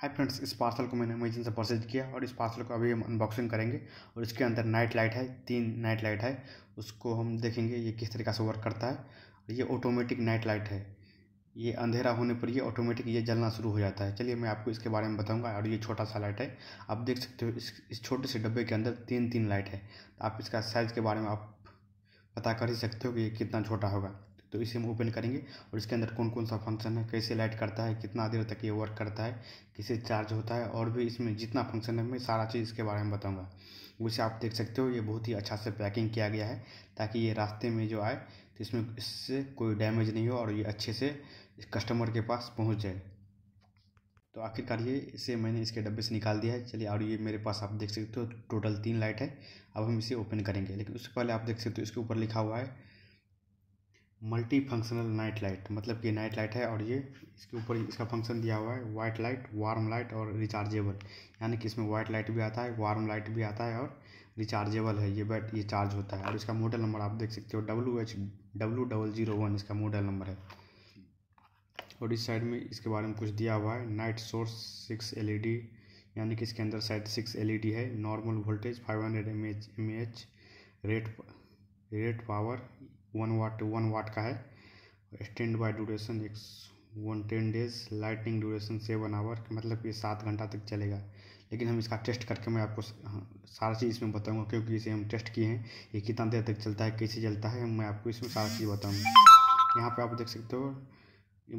hi friends इस parcel को मैंने अमेजन से परचेज किया और इस पार्सल को अभी हम अनबॉक्सिंग करेंगे और इसके अंदर नाइट लाइट है तीन नाइट लाइट है उसको हम देखेंगे ये किस तरीका से वर्क करता है और ये ऑटोमेटिक नाइट लाइट है ये अंधेरा होने पर ये ऑटोमेटिक ये जलना शुरू हो जाता है चलिए मैं आपको इसके बारे में बताऊँगा और ये छोटा सा लाइट है आप देख सकते हो इस इस छोटे से डब्बे के अंदर तीन तीन लाइट है आप इसका साइज़ के बारे में आप पता कर ही सकते हो कि ये कितना छोटा होगा तो इसे हम ओपन करेंगे और इसके अंदर कौन कौन सा फंक्शन है कैसे लाइट करता है कितना देर तक ये वर्क करता है कैसे चार्ज होता है और भी इसमें जितना फंक्शन है मैं सारा चीज़ इसके बारे में बताऊँगा वैसे आप देख सकते हो ये बहुत ही अच्छा से पैकिंग किया गया है ताकि ये रास्ते में जो आए तो इसमें इससे कोई डैमेज नहीं हो और ये अच्छे से कस्टमर के पास पहुँच जाए तो आखिरकार ये इसे मैंने इसके डब्बे से निकाल दिया है चलिए और ये मेरे पास आप देख सकते हो टोटल तीन लाइट है अब हम इसे ओपन करेंगे लेकिन उससे पहले आप देख सकते हो इसके ऊपर लिखा हुआ है मल्टी फंक्शनल नाइट लाइट मतलब कि नाइट लाइट है और ये इसके ऊपर इसका फंक्शन दिया हुआ है वाइट लाइट वार्म लाइट और रिचार्जेबल यानी कि इसमें वाइट लाइट भी आता है वार्म लाइट भी आता है और रिचार्जेबल है ये बैट ये चार्ज होता है और इसका मॉडल नंबर आप देख सकते हो W H W double zero one इसका मॉडल नंबर है और इस साइड में इसके बारे में कुछ दिया हुआ है नाइट सोर्स सिक्स एल यानी कि इसके अंदर साइड सिक्स एल है normal voltage five hundred M H rate rate power one watt one watt का है स्टैंड बाय ड्यूरेशन एक one ten days lightning duration seven hour मतलब ये सात घंटा तक चलेगा लेकिन हम इसका टेस्ट करके मैं आपको हाँ, सारा चीज़ इसमें बताऊंगा क्योंकि इसे हम टेस्ट किए हैं ये कितना देर तक चलता है कैसे चलता है मैं आपको इसमें सारा चीज़ बताऊँगा यहाँ पर आप देख सकते हो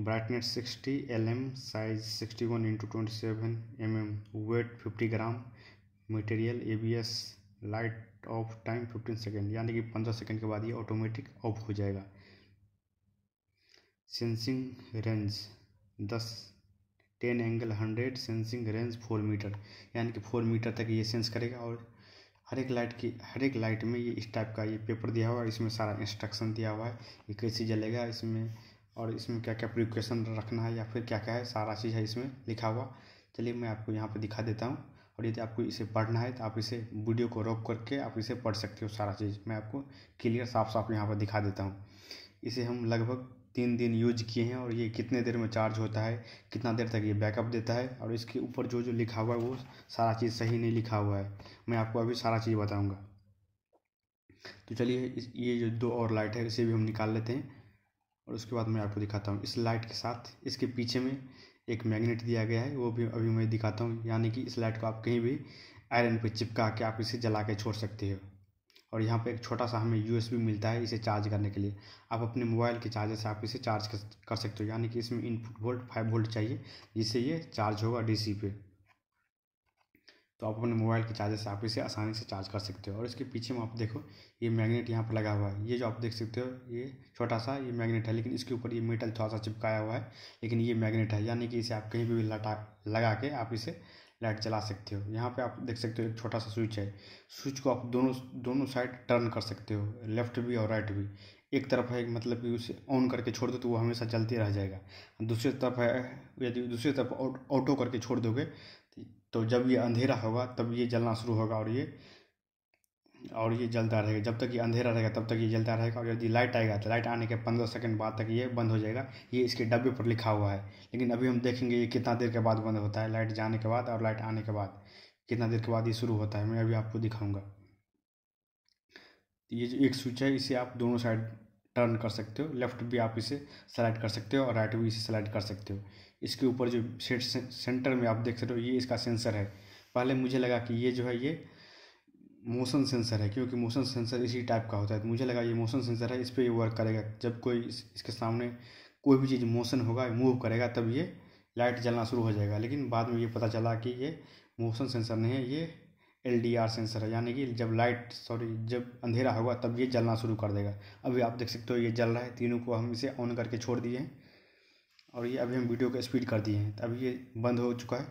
brightness sixty L M size sixty one into twenty seven M M weight fifty gram material A B S light off time fifteen second यानी कि पंद्रह सेकेंड के बाद ये ऑटोमेटिक ऑफ हो जाएगा सेंसिंग रेंज दस ten angle hundred sensing range four metre यानी कि फोर मीटर तक ये सेंस करेगा और हर एक लाइट की हर एक लाइट में ये इस टाइप का ये पेपर दिया हुआ है इसमें सारा इंस्ट्रक्शन दिया हुआ है ये कैसे जलेगा इसमें और इसमें क्या क्या प्रिकॉशन रखना है या फिर क्या क्या है सारा चीज़ है इसमें लिखा हुआ चलिए मैं आपको यहाँ पर दिखा देता हूँ और यदि आपको इसे पढ़ना है तो आप इसे वीडियो को रोक करके आप इसे पढ़ सकते हो सारा चीज़ मैं आपको क्लियर साफ साफ यहाँ पर दिखा देता हूँ इसे हम लगभग तीन दिन यूज किए हैं और ये कितने देर में चार्ज होता है कितना देर तक ये बैकअप देता है और इसके ऊपर जो जो लिखा हुआ है वो सारा चीज़ सही नहीं लिखा हुआ है मैं आपको अभी सारा चीज़ बताऊँगा तो चलिए ये जो दो और लाइट है इसे भी हम निकाल लेते हैं और उसके बाद मैं आपको दिखाता हूँ इस लाइट के साथ इसके पीछे में एक मैग्नेट दिया गया है वो भी अभी मैं दिखाता हूँ यानी कि इस लाइट को आप कहीं भी आयरन पर चिपका के आप इसे जला के छोड़ सकते हो और यहाँ पर एक छोटा सा हमें यूएसबी मिलता है इसे चार्ज करने के लिए आप अपने मोबाइल के चार्जर से आप इसे चार्ज कर सकते हो यानी कि इसमें इनपुट वोल्ट फाइव वोल्ट चाहिए जिससे ये चार्ज होगा डीसी पे तो आप अपने मोबाइल के चार्जर से आप इसे आसानी से चार्ज कर सकते हो और इसके पीछे में आप देखो ये मैग्नेट यहाँ पर लगा हुआ है ये जो आप देख सकते हो ये छोटा सा ये मैग्नेट है लेकिन इसके ऊपर ये मेटल थोड़ा सा चिपकाया हुआ है लेकिन ये मैग्नेट है यानी कि इसे आप कहीं भी लटा लगा के आप इसे लाइट चला सकते हो यहाँ पे आप देख सकते हो एक छोटा सा स्विच है स्विच को आप दोनों दोनों साइड टर्न कर सकते हो लेफ्ट भी और राइट भी एक तरफ है मतलब कि उसे ऑन करके छोड़ दो तो वो हमेशा चलते रह जाएगा दूसरी तरफ है यदि दूसरी तरफ ऑटो करके छोड़ दोगे तो जब ये अंधेरा होगा तब ये जलना शुरू होगा और ये और ये जलता रहेगा जब तक ये अंधेरा रहेगा तब तक ये जलता रहेगा और यदि लाइट आएगा तो लाइट आने के पंद्रह सेकंड बाद तक ये बंद हो जाएगा ये इसके डब्बे पर लिखा हुआ है लेकिन अभी हम देखेंगे ये कितना देर के बाद बंद होता है लाइट जाने के बाद और लाइट आने के बाद कितना देर के बाद ये शुरू होता है मैं अभी आपको दिखाऊँगा ये जो एक स्विच है इसे आप दोनों साइड टर्न कर सकते हो लेफ्ट भी आप इसे सेलेक्ट कर सकते हो और राइट भी इसे सेलेक्ट कर सकते हो इसके ऊपर जो सेट सेंटर में आप देख सकते हो ये इसका सेंसर है पहले मुझे लगा कि ये जो है ये मोशन सेंसर है क्योंकि मोशन सेंसर इसी टाइप का होता है तो मुझे लगा ये मोशन सेंसर है इस पर ये वर्क करेगा जब कोई इस, इसके सामने कोई भी चीज़ मोशन होगा मूव करेगा तब ये लाइट जलना शुरू हो जाएगा लेकिन बाद में ये पता चला कि ये मोशन सेंसर नहीं है ये एल सेंसर है यानी कि जब लाइट सॉरी जब अंधेरा होगा तब ये जलना शुरू कर देगा अभी आप देख सकते हो ये जल रहा है तीनों को हम इसे ऑन करके छोड़ दिए हैं और ये अभी हम वीडियो को स्पीड कर दिए हैं तो अभी ये बंद हो चुका है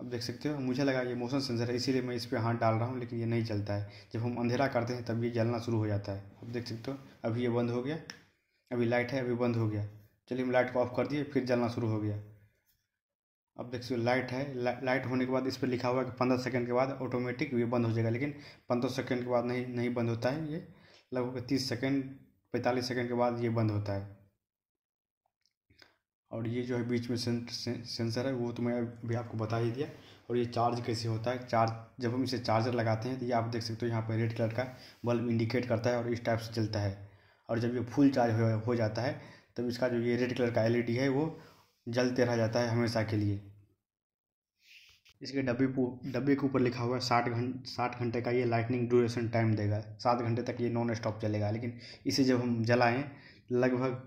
अब देख सकते हो मुझे लगा ये मोशन सेंसर है इसीलिए मैं इस पर हाथ डाल रहा हूँ लेकिन ये नहीं चलता है जब हम अंधेरा करते हैं तब ये जलना शुरू हो जाता है अब देख सकते हो अभी ये बंद हो गया अभी लाइट है अभी बंद हो गया चलिए हम लाइट को ऑफ कर दिए फिर जलना शुरू हो गया अब देख सकते हो लाइट है ला, लाइट होने के बाद इस पर लिखा हुआ है कि पंद्रह सेकंड के बाद ऑटोमेटिक ये बंद हो जाएगा लेकिन पंद्रह सेकंड के बाद नहीं नहीं बंद होता है ये लगभग तीस सेकंड पैंतालीस सेकंड के बाद ये बंद होता है और ये जो है बीच में सें, सें, सेंसर है वो तो मैं अभी आपको बता ही दिया और ये चार्ज कैसे होता है चार्ज जब हम इसे चार्जर लगाते हैं तो ये आप देख सकते हो यहाँ पर रेड कलर का बल्ब इंडिकेट करता है और इस टाइप से चलता है और जब ये फुल चार्ज हो, जाता है तब इसका जो ये रेड कलर का एल है वो जलते रह जाता है हमेशा के लिए इसके डब्बे डब्बे के ऊपर लिखा हुआ है साठ घंट साठ घंटे का ये लाइटनिंग ड्यूरेशन टाइम देगा सात घंटे तक ये नॉन स्टॉप चलेगा लेकिन इसे जब हम जलाएं लगभग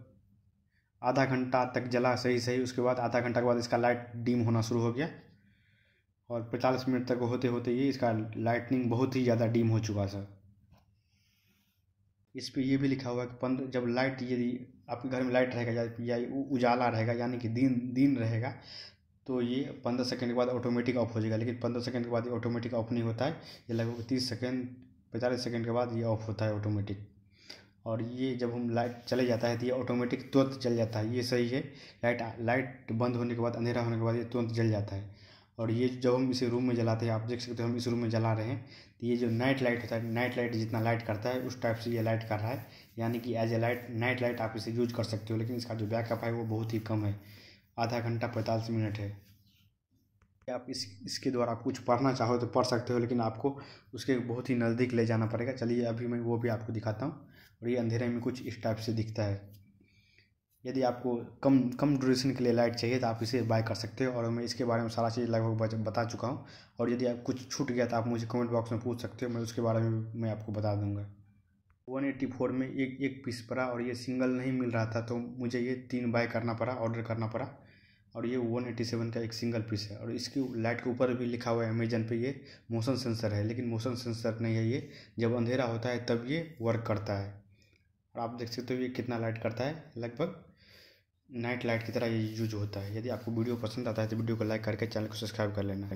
आधा घंटा तक जला सही सही उसके बाद आधा घंटा के बाद इसका लाइट डीम होना शुरू हो गया और पैंतालीस मिनट तक होते होते ये इसका लाइटनिंग बहुत ही ज़्यादा डीम हो चुका सर इस पर यह भी लिखा हुआ है कि पंद्रह जब लाइट यदि आपके घर में लाइट रहेगा या उजाला रहेगा यानी कि दिन दिन रहेगा तो ये पंद्रह सेकंड के बाद ऑटोमेटिक ऑफ हो जाएगा लेकिन पंद्रह सेकंड के बाद ये ऑटोमेटिक ऑफ नहीं होता है ये लगभग तीस सेकंड पैंतालीस सेकंड के बाद ये ऑफ होता है ऑटोमेटिक और ये जब हम लाइट चले जाता है तो ये ऑटोमेटिक तुरंत जल जाता है ये सही है लाइट लाइट बंद होने के बाद अंधेरा होने के बाद ये तुरंत जल जाता है और ये जब हम इसे रूम में जलाते हैं आप देख सकते हो हम इस रूम में जला रहे हैं तो ये जो नाइट लाइट होता है नाइट लाइट जितना लाइट करता है उस टाइप से ये लाइट कर रहा है यानी कि as a light night light आप इसे यूज कर सकते हो लेकिन इसका जो बैकअप है वो बहुत ही कम है आधा घंटा पैंतालीस मिनट है आप इस इसके द्वारा कुछ पढ़ना चाहो तो पढ़ सकते हो लेकिन आपको उसके बहुत ही नज़दीक ले जाना पड़ेगा चलिए अभी मैं वो भी आपको दिखाता हूँ और ये अंधेरे में कुछ इस टाइप से दिखता है यदि आपको कम कम ड्यूरेशन के लिए लाइट चाहिए तो आप इसे बाय कर सकते हो और मैं इसके बारे में सारा चीज़ लगभग बता चुका हूँ और यदि आप कुछ छूट गया तो आप मुझे कमेंट बॉक्स में पूछ सकते हो मैं उसके बारे में मैं आपको बता दूंगा वन एट्टी फोर में एक एक पीस पड़ा और ये सिंगल नहीं मिल रहा था तो मुझे ये तीन बाय करना पड़ा ऑर्डर करना पड़ा और ये वन एटी सेवन का एक सिंगल पीस है और इसकी लाइट के ऊपर भी लिखा हुआ है अमेजन पे ये मोशन सेंसर है लेकिन मोशन सेंसर नहीं है ये जब अंधेरा होता है तब ये वर्क करता है और आप देख सकते हो ये कितना लाइट करता है लगभग नाइट लाइट की तरह ये यूज होता है यदि आपको वीडियो पसंद आता है तो वीडियो को लाइक करके चैनल को सब्सक्राइब कर लेना